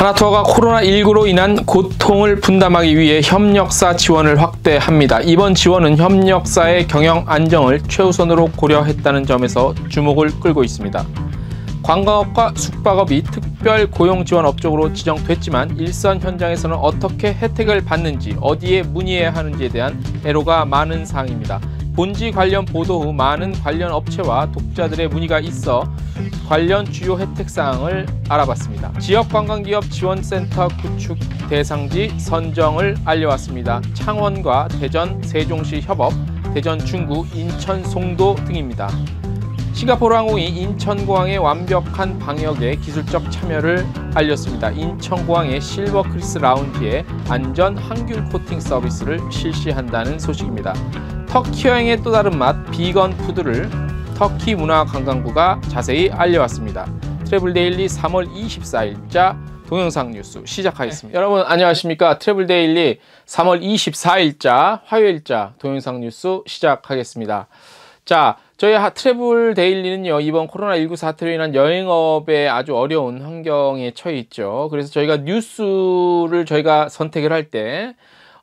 하나투어가 코로나19로 인한 고통을 분담하기 위해 협력사 지원을 확대합니다. 이번 지원은 협력사의 경영 안정을 최우선으로 고려했다는 점에서 주목을 끌고 있습니다. 관광업과 숙박업이 특별 고용 지원 업적으로 지정됐지만 일선 현장에서는 어떻게 혜택을 받는지 어디에 문의해야 하는지에 대한 애로가 많은 사항입니다. 본지 관련 보도 후 많은 관련 업체와 독자들의 문의가 있어 관련 주요 혜택사항을 알아봤습니다. 지역관광기업 지원센터 구축 대상지 선정을 알려왔습니다. 창원과 대전, 세종시 협업, 대전 중구, 인천 송도 등입니다. 싱가포르 항공이 인천공항의 완벽한 방역에 기술적 참여를 알렸습니다. 인천공항의 실버 크리스 라운지에 안전 항균 코팅 서비스를 실시한다는 소식입니다. 터키 여행의 또 다른 맛 비건 푸드를 터키 문화관광부가 자세히 알려왔습니다. 트래블데일리 3월 24일자 동영상 뉴스 시작하겠습니다. 네. 여러분 안녕하십니까 트래블데일리 3월 24일자 화요일자 동영상 뉴스 시작하겠습니다. 자 저희 트래블데일리는요 이번 코로나19 사태로 인한 여행업에 아주 어려운 환경에 처해 있죠. 그래서 저희가 뉴스를 저희가 선택을 할때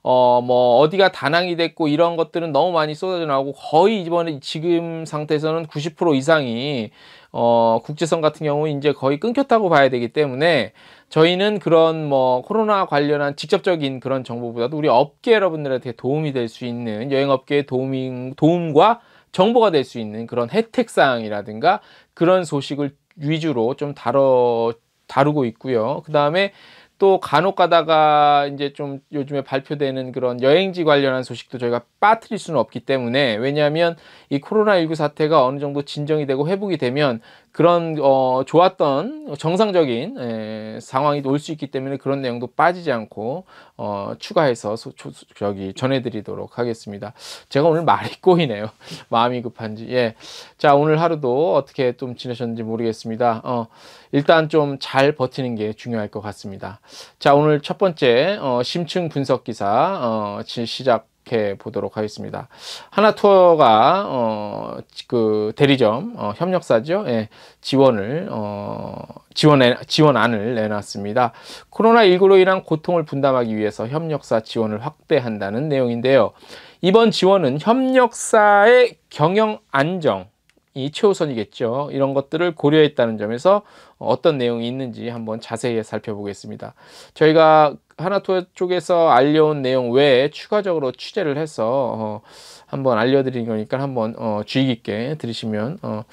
어, 뭐, 어디가 다낭이 됐고 이런 것들은 너무 많이 쏟아져 나오고 거의 이번에 지금 상태에서는 90% 이상이 어, 국제선 같은 경우 이제 거의 끊겼다고 봐야 되기 때문에 저희는 그런 뭐 코로나 관련한 직접적인 그런 정보보다도 우리 업계 여러분들한테 도움이 될 수 있는 여행업계의 도움인 도움과 정보가 될 수 있는 그런 혜택사항이라든가 그런 소식을 위주로 좀 다뤄, 다루고 있고요. 그 다음에 또 간혹 가다가 이제 좀 요즘에 발표되는 그런 여행지 관련한 소식도 저희가 빠뜨릴 수는 없기 때문에 왜냐하면 이 코로나19 사태가 어느 정도 진정이 되고 회복이 되면 그런 어, 좋았던 정상적인 에, 예, 상황이 올 수 있기 때문에 그런 내용도 빠지지 않고 어, 추가해서 소, 조, 저기 전해드리도록 하겠습니다. 제가 오늘 말이 꼬이네요. 마음이 급한지. 예. 자 오늘 하루도 어떻게 좀 지내셨는지 모르겠습니다. 어, 일단 좀 잘 버티는 게 중요할 것 같습니다. 자 오늘 첫 번째 어, 심층 분석 기사 어, 시작. 이렇게 보도록 하겠습니다. 하나투어가 어, 그 대리점 어, 협력사죠. 예, 지원을 어, 지원해, 지원안을 내놨습니다. 코로나19로 인한 고통을 분담하기 위해서 협력사 지원을 확대한다는 내용인데요. 이번 지원은 협력사의 경영 안정, 이 최우선이겠죠. 이런 것들을 고려했다는 점에서 어떤 내용이 있는지 한번 자세히 살펴보겠습니다. 저희가 하나투어 쪽에서 알려온 내용 외에 추가적으로 취재를 해서 어, 한번 알려드리는 거니까 한번 어, 주의 깊게 들으시면 어,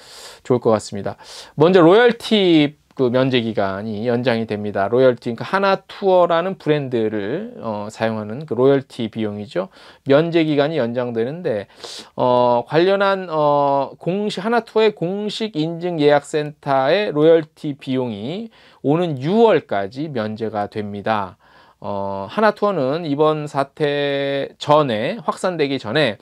좋을 것 같습니다. 먼저 로열티 그 면제 기간이 연장이 됩니다. 로열티 그러니까 하나 투어라는 브랜드를 어, 사용하는 그 로열티 비용이죠. 면제 기간이 연장되는데 어, 관련한 어, 공식 하나 투어의 공식 인증 예약센터의 로열티 비용이 오는 6월까지 면제가 됩니다. 어, 하나투어는 이번 사태 전에 확산되기 전에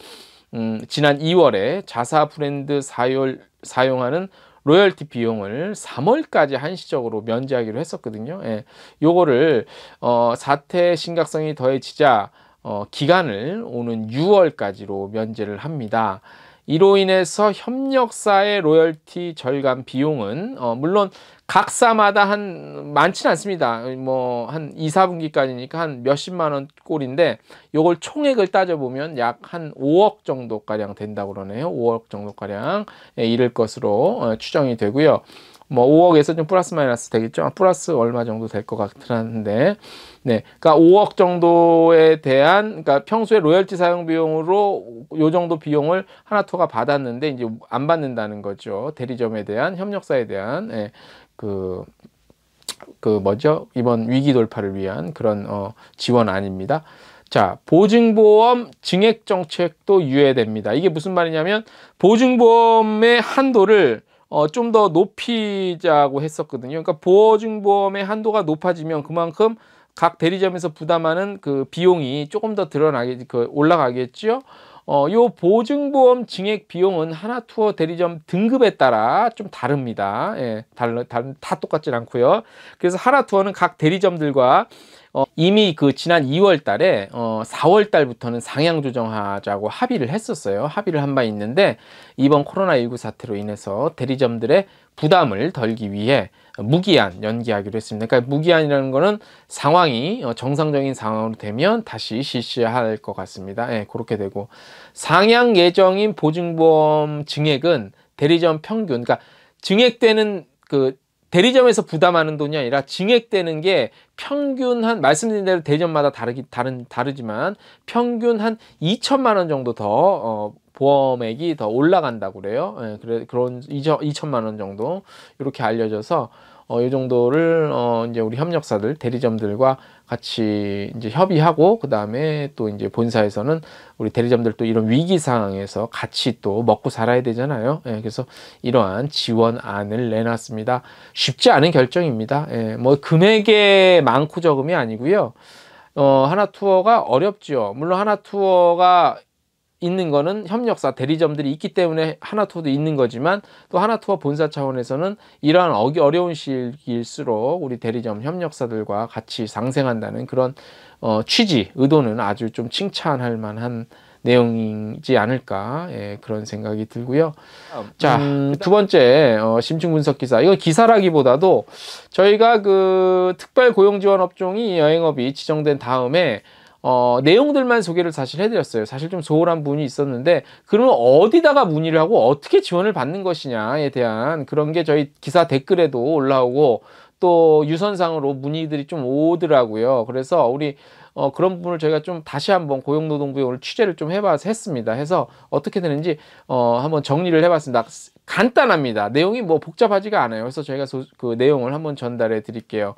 음, 지난 2월에 자사 브랜드 사열, 사용하는 로열티 비용을 3월까지 한시적으로 면제하기로 했었거든요. 예. 요거를 어, 사태 심각성이 더해지자 어, 기간을 오는 6월까지로 면제를 합니다. 이로 인해서 협력사의 로열티 절감 비용은 어, 물론 각사마다 한 많지는 않습니다. 뭐 한 2, 4분기까지니까 한 몇십만 원 꼴인데 요걸 총액을 따져보면 약 한 5억 정도 가량 된다고 그러네요. 5억 정도 가량 이를 것으로 어, 추정이 되고요. 뭐 5억에서 좀 플러스 마이너스 되겠죠. 아, 플러스 얼마 정도 될 것 같긴 한데, 네, 그니까 5억 정도에 대한 그니까 평소에 로열티 사용 비용으로 요 정도 비용을 하나토가 받았는데 이제 안 받는다는 거죠. 대리점에 대한 협력사에 대한 예, 그그 그 뭐죠 이번 위기 돌파를 위한 그런 어, 지원 아닙니다. 자 보증보험 증액 정책도 유예됩니다. 이게 무슨 말이냐면 보증보험의 한도를 어, 좀 더 높이자고 했었거든요. 그러니까 보증보험의 한도가 높아지면 그만큼 각 대리점에서 부담하는 그 비용이 조금 더 드러나게 그 올라가겠죠. 어, 요 보증보험 증액 비용은 하나투어 대리점 등급에 따라 좀 다릅니다. 예, 달라, 달, 다 똑같진 않고요. 그래서 하나투어는 각 대리점들과 어, 이미 그 지난 2월 달에 어, 4월 달부터는 상향 조정하자고 합의를 했었어요. 합의를 한 바 있는데 이번 코로나19 사태로 인해서 대리점들의 부담을 덜기 위해 무기한 연기하기로 했습니다. 그러니까 무기한이라는 거는 상황이 어, 정상적인 상황으로 되면 다시 실시할 것 같습니다. 예, 그렇게 되고 상향 예정인 보증보험 증액은 대리점 평균, 그러니까 증액되는 그 대리점에서 부담하는 돈이 아니라 증액되는 게 평균 한 말씀드린 대로 대리점마다 다르기 다른 다르지만 평균 한 2천만 원 정도 더 어, 보험액이 더 올라간다고 그래요. 예, 그래 그런 2천만 원 정도 이렇게 알려져서 어, 이 정도를 어, 이제 우리 협력사들 대리점들과 같이 이제 협의하고 그 다음에 또 이제 본사에서는 우리 대리점들 또 이런 위기 상황에서 같이 또 먹고 살아야 되잖아요. 예, 그래서 이러한 지원안을 내놨습니다. 쉽지 않은 결정입니다. 예, 뭐 금액에 많고 적음이 아니고요. 어, 하나 투어가 어렵죠. 물론 하나 투어가 있는 거는 협력사 대리점들이 있기 때문에 하나투어도 있는 거지만 또 하나투어 본사 차원에서는 이러한 어려운 시일수록 우리 대리점 협력사들과 같이 상생한다는 그런 어, 취지, 의도는 아주 좀 칭찬할 만한 내용이지 않을까 예, 그런 생각이 들고요. 아, 자두 음, 그 번째 어, 심층 분석 기사 이건 기사라기보다도 저희가 그 특별 고용 지원 업종이 여행업이 지정된 다음에 어, 내용들만 소개를 사실 해드렸어요. 사실 좀 소홀한 부분이 있었는데 그러면 어디다가 문의를 하고 어떻게 지원을 받는 것이냐에 대한 그런 게 저희 기사 댓글에도 올라오고 또 유선상으로 문의들이 좀 오더라고요. 그래서 우리 어, 그런 부분을 저희가 좀 다시 한번 고용노동부에 오늘 취재를 좀 해봐서 했습니다. 해서 어떻게 되는지 어, 한번 정리를 해봤습니다. 간단합니다. 내용이 뭐 복잡하지가 않아요. 그래서 저희가 소, 그 내용을 한번 전달해 드릴게요.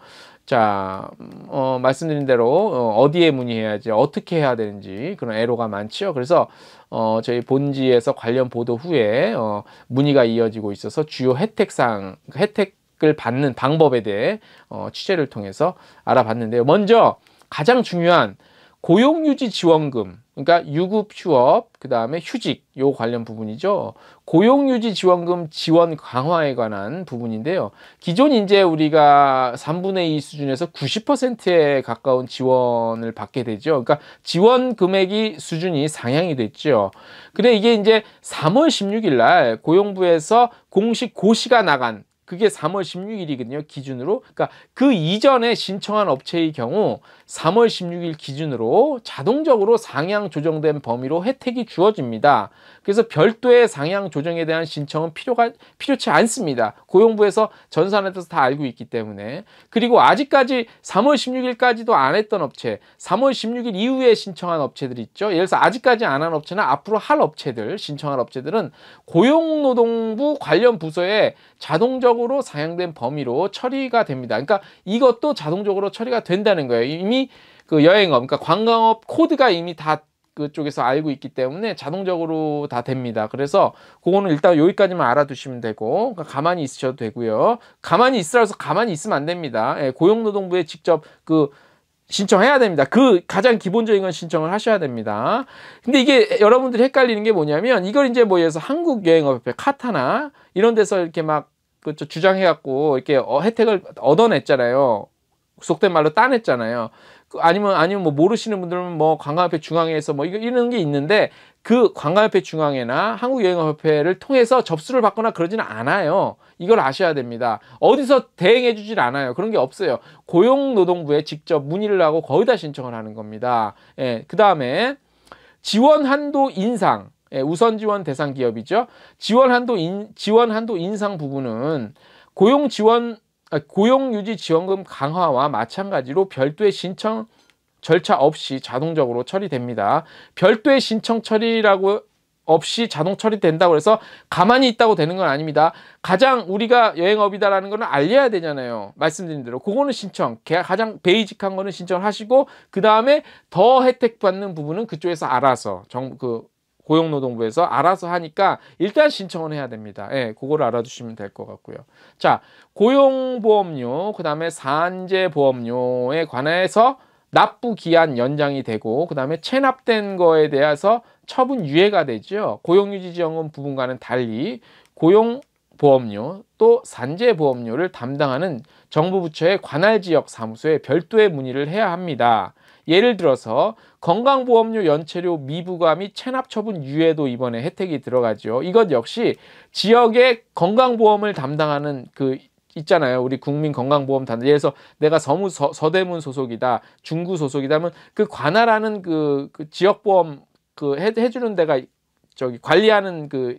자, 어, 말씀드린 대로 어, 어디에 문의해야지, 어떻게 해야 되는지 그런 애로가 많지요. 그래서 어, 저희 본지에서 관련 보도 후에 어, 문의가 이어지고 있어서 주요 혜택상 혜택 을 받는 방법에 대해 어, 취재를 통해서 알아봤는데요. 먼저 가장 중요한 고용유지 지원금, 그러니까 유급 휴업, 그 다음에 휴직, 요 관련 부분이죠. 고용유지 지원금 지원 강화에 관한 부분인데요. 기존 이제 우리가 3분의 2 수준에서 90%에 가까운 지원을 받게 되죠. 그러니까 지원 금액이 수준이 상향이 됐죠. 근데 이게 이제 3월 16일 날 고용부에서 공식 고시가 나간 그게 3월 16일이거든요. 기준으로. 그러니까 그 이전에 신청한 업체의 경우 3월 16일 기준으로 자동적으로 상향 조정된 범위로 혜택이 주어집니다. 그래서 별도의 상향 조정에 대한 신청은 필요가 필요치 않습니다. 고용부에서 전산에 대해서 다 알고 있기 때문에 그리고 아직까지 3월 16일까지도 안 했던 업체 3월 16일 이후에 신청한 업체들 있죠. 예를 들어서 아직까지 안 한 업체나 앞으로 할 업체들 신청한 업체들은 고용노동부 관련 부서에 자동적으로 상향된 범위로 처리가 됩니다. 그러니까 이것도 자동적으로 처리가 된다는 거예요. 이미 이미 그 여행업, 그러니까 관광업 코드가 이미 다 그쪽에서 알고 있기 때문에 자동적으로 다 됩니다. 그래서 그거는 일단 여기까지만 알아두시면 되고 그러니까 가만히 있으셔도 되고요. 가만히 있으라서 가만히 있으면 안 됩니다. 예, 고용노동부에 직접 그 신청해야 됩니다. 그 가장 기본적인 건 신청을 하셔야 됩니다. 근데 이게 여러분들이 헷갈리는 게 뭐냐면 이걸 이제 뭐 예서 한국여행업협회 카타나 이런 데서 이렇게 막 그저 주장해갖고 이렇게 어, 혜택을 얻어냈잖아요. 속된 말로 따냈잖아요. 그 아니면 아니면 뭐 모르시는 분들은 뭐 관광협회 중앙에서뭐 이거 이런 게 있는데 그 관광협회 중앙회나 한국여행협회를 통해서 접수를 받거나 그러지는 않아요. 이걸 아셔야 됩니다. 어디서 대행해 주질 않아요. 그런 게 없어요. 고용노동부에 직접 문의를 하고 거의 다 신청을 하는 겁니다. 예, 그다음에 지원 한도 인상. 예, 우선 지원 대상 기업이죠. 지원 한도 인, 지원 한도 인상 부분은 고용 지원 아, 고용유지 지원금 강화와 마찬가지로 별도의 신청 절차 없이 자동적으로 처리됩니다. 별도의 신청 처리라고 없이 자동 처리된다고 해서 가만히 있다고 되는 건 아닙니다. 가장 우리가 여행업이다라는 거는 알려야 되잖아요. 말씀드린 대로 그거는 신청 가장 베이직한 거는 신청하시고 그 다음에 더 혜택 받는 부분은 그쪽에서 알아서 정그 고용노동부에서 알아서 하니까 일단 신청을 해야 됩니다. 예, 그거 알아주시면 될 것 같고요. 자, 고용보험료, 그 다음에 산재보험료에 관해서 납부 기한 연장이 되고 그 다음에 체납된 거에 대해서 처분 유예가 되죠. 고용유지지원금 부분과는 달리 고용보험료 또 산재보험료를 담당하는 정부 부처의 관할 지역 사무소에 별도의 문의를 해야 합니다. 예를 들어서 건강보험료 연체료 미부과 및 체납 처분 유예도 이번에 혜택이 들어가죠. 이것 역시 지역의 건강보험을 담당하는 그 있잖아요. 우리 국민건강보험단. 예를 들어서 내가 서무, 서, 서대문 소속이다, 중구 소속이다 하면 그 관할하는 그, 그 지역보험 그 해, 해주는 데가 저기 관리하는 그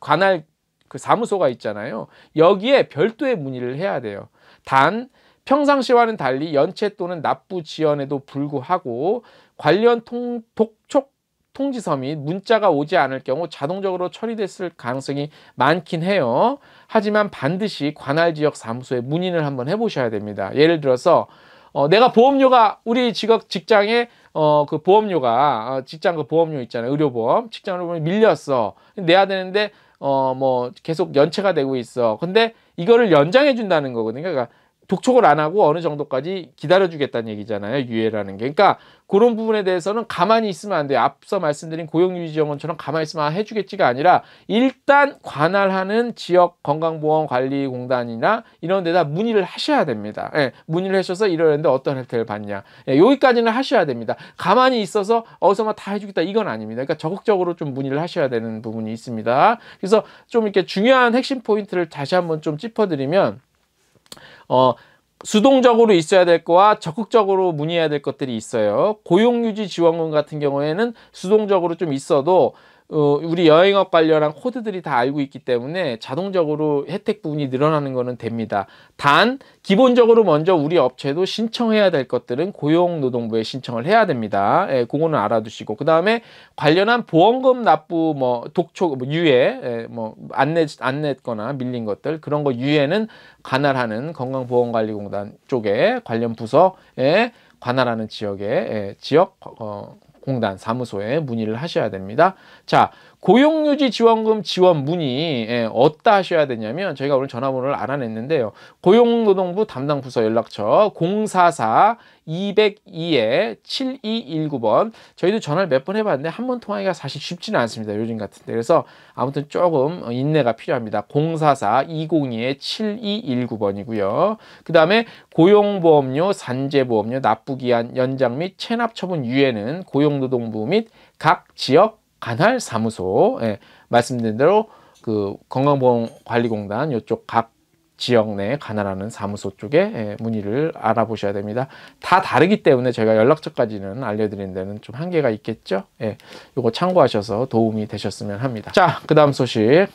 관할 그 사무소가 있잖아요. 여기에 별도의 문의를 해야 돼요. 단 평상시와는 달리 연체 또는 납부 지연에도 불구하고 관련 통, 독촉 통지서 및 문자가 오지 않을 경우 자동적으로 처리됐을 가능성이 많긴 해요. 하지만 반드시 관할 지역 사무소에 문의를 한번 해보셔야 됩니다. 예를 들어서 어, 내가 보험료가 우리 직업 직장에 어, 그 보험료가 어, 직장 그 보험료 있잖아요. 의료보험 직장으로 보면 밀렸어. 내야 되는데 어, 뭐 계속 연체가 되고 있어. 근데 이거를 연장해 준다는 거거든요. 그러니까 독촉을 안 하고 어느 정도까지 기다려주겠다는 얘기잖아요. 유예라는 게. 그러니까 그런 부분에 대해서는 가만히 있으면 안 돼요. 앞서 말씀드린 고용유지정원처럼 가만히 있으면 아, 해주겠지가 아니라 일단 관할하는 지역 건강보험관리공단이나 이런 데다 문의를 하셔야 됩니다. 예, 문의를 하셔서 이러는데 어떤 혜택을 받냐. 예, 여기까지는 하셔야 됩니다. 가만히 있어서 어디서만 뭐 다 해주겠다 이건 아닙니다. 그러니까 적극적으로 좀 문의를 하셔야 되는 부분이 있습니다. 그래서 좀 이렇게 중요한 핵심 포인트를 다시 한번 좀 짚어드리면 어, 수동적으로 있어야 될 거와 적극적으로 문의해야 될 것들이 있어요. 고용유지 지원금 같은 경우에는 수동적으로 좀 있어도 어, 우리 여행업 관련한 코드들이 다 알고 있기 때문에 자동적으로 혜택 부분이 늘어나는 것은 됩니다. 단 기본적으로 먼저 우리 업체도 신청해야 될 것들은 고용노동부에 신청을 해야 됩니다. 예, 그거는 알아두시고 그 다음에 관련한 보험금 납부 뭐 독촉 뭐 유예 예, 뭐안 내, 안 냈거나 밀린 것들 그런 거 유예는 관할하는 건강보험관리공단 쪽에 관련 부서에 관할하는 지역에 예, 지역 어, 공단 사무소에 문의를 하셔야 됩니다. 자, 고용유지 지원금 지원 문의 예, 어디 하셔야 되냐면 저희가 오늘 전화번호를 알아냈는데요. 고용노동부 담당 부서 연락처 044 202에 7219번 저희도 전화를 몇 번 해봤는데 한 번 통화하기가 사실 쉽지는 않습니다. 요즘 같은데 그래서 아무튼 조금 인내가 필요합니다. 044 202에 7219번이고요. 그 다음에 고용보험료, 산재보험료, 납부기한, 연장 및 체납처분 유예는 고용노동부 및 각 지역 관할 사무소 예, 말씀드린 대로 그 건강보험관리공단 이쪽 각 지역 내 관할하는 사무소 쪽에 예, 문의를 알아보셔야 됩니다. 다 다르기 때문에 제가 연락처까지는 알려드리는 데는 좀 한계가 있겠죠. 예, 이거 참고하셔서 도움이 되셨으면 합니다. 자, 그 다음 소식.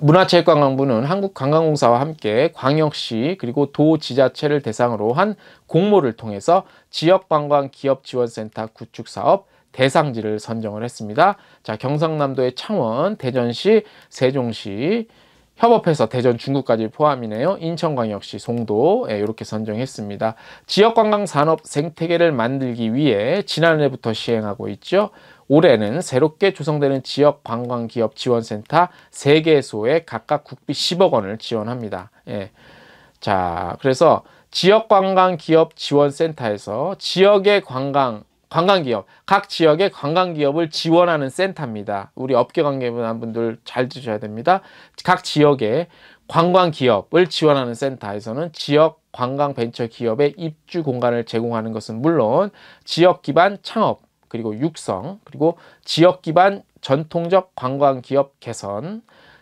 문화체육관광부는 한국관광공사와 함께 광역시 그리고 도 지자체를 대상으로 한 공모를 통해서 지역관광기업지원센터 구축사업 대상지를 선정을 했습니다. 자, 경상남도의 창원, 대전시, 세종시, 협업해서 대전 중구까지 포함이네요. 인천광역시 송도 예, 이렇게 선정했습니다. 지역관광산업 생태계를 만들기 위해 지난해부터 시행하고 있죠. 올해는 새롭게 조성되는 지역관광기업 지원센터 세개소에 각각 국비 10억 원을 지원합니다. 예. 자, 그래서 지역관광기업 지원센터에서 지역의 관광 관광기업, 각 지역의 관광기업을 지원하는 센터입니다. 우리 업계 관계분들 잘 주셔야 됩니다. 각 지역의 관광기업을 지원하는 센터에서는 지역 관광벤처기업의 입주 공간을 제공하는 것은 물론 지역 기반 창업, 그리고 육성, 그리고 지역 기반 전통적 관광기업 개선,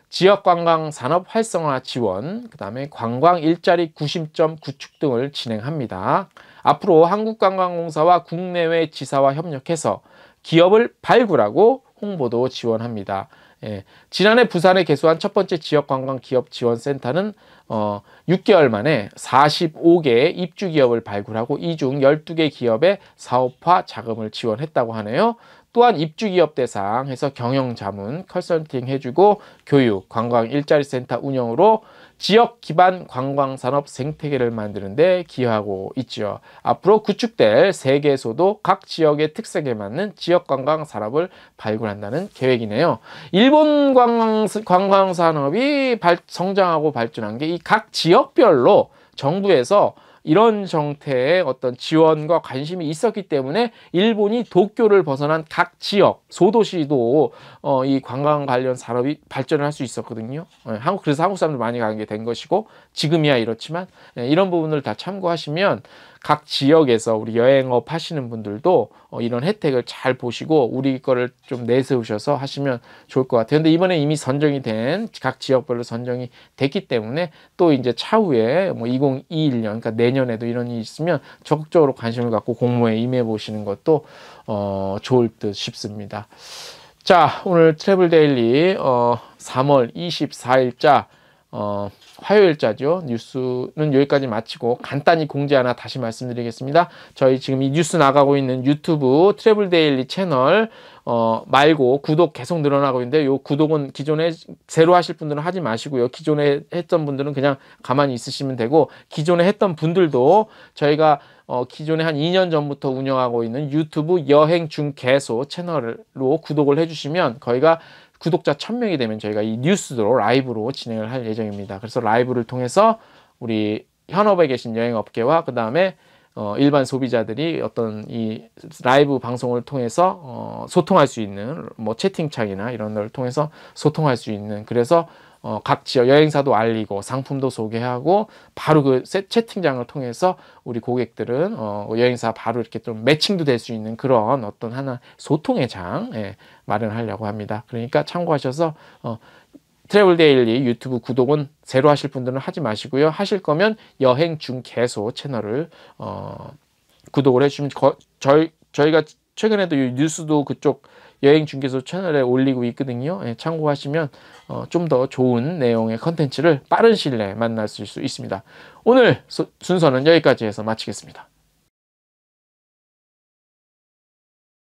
지역 관광 산업 활성화 지원, 그 다음에 관광 일자리 구심점 구축 등을 진행합니다. 앞으로 한국관광공사와 국내외 지사와 협력해서 기업을 발굴하고 홍보도 지원합니다. 예, 지난해 부산에 개소한 첫 번째 지역관광기업지원센터는 어, 6개월 만에 45개의 입주기업을 발굴하고 이 중 12개 기업의 사업화 자금을 지원했다고 하네요. 또한 입주기업 대상에서 경영자문, 컨설팅 해주고 교육, 관광, 일자리센터 운영으로 지역 기반 관광 산업 생태계를 만드는데 기여하고 있죠. 앞으로 구축될 세계에도각 지역의 특색에 맞는 지역 관광 산업을 발굴한다는 계획이네요. 일본 관광, 산업이 성장하고 발전한 게 각 지역별로 정부에서 이런 정태의 어떤 지원과 관심이 있었기 때문에 일본이 도쿄를 벗어난 각 지역 소도시도 어, 이 관광 관련 산업이 발전을 할 수 있었거든요. 예, 한국 그래서 한국 사람들 많이 가게 된 것이고 지금이야 이렇지만 예, 이런 부분을 다 참고하시면 각 지역에서 우리 여행업 하시는 분들도 어, 이런 혜택을 잘 보시고 우리 거를 좀 내세우셔서 하시면 좋을 것 같아요. 근데 이번에 이미 선정이 된 각 지역별로 선정이 됐기 때문에 또 이제 차후에 뭐 2021년 그러니까 내년에도 이런 일이 있으면 적극적으로 관심을 갖고 공모에 임해 보시는 것도 어 좋을 듯 싶습니다. 자, 오늘 트래블 데일리 어 3월 24일자 어, 화요일자죠. 뉴스는 여기까지 마치고 간단히 공지 하나 다시 말씀드리겠습니다. 저희 지금 이 뉴스 나가고 있는 유튜브 트래블 데일리 채널 어, 말고 구독 계속 늘어나고 있는데 요 구독은 기존에 새로 하실 분들은 하지 마시고요. 기존에 했던 분들은 그냥 가만히 있으시면 되고 기존에 했던 분들도 저희가 어, 기존에 한 2년 전부터 운영하고 있는 유튜브 여행 중개소 채널로 구독을 해주시면 거희가 구독자 1000명이 되면 저희가 이뉴스로 라이브로 진행을 할 예정입니다. 그래서 라이브를 통해서 우리 현업에 계신 여행업계와 그 다음에 어, 일반 소비자들이 어떤 이 라이브 방송을 통해서 어, 소통할 수 있는 뭐 채팅창이나 이런 걸 통해서 소통할 수 있는 그래서 어, 각 지역 여행사도 알리고 상품도 소개하고 바로 그 채팅장을 통해서 우리 고객들은 어, 여행사 바로 이렇게 좀 매칭도 될 수 있는 그런 어떤 하나 소통의 장 예, 마련하려고 합니다. 그러니까 참고하셔서 어, 트래블 데일리 유튜브 구독은 제로 하실 분들은 하지 마시고요. 하실 거면 여행 중 개소 채널을 어, 구독을 해주시면 거, 저희 저희가 최근에도 뉴스도 그쪽 여행 중개소 채널에 올리고 있거든요. 예, 참고하시면 어, 좀더 좋은 내용의 컨텐츠를 빠른 시일 내에 만날수 있습니다. 오늘 소, 순서는 여기까지 해서 마치겠습니다.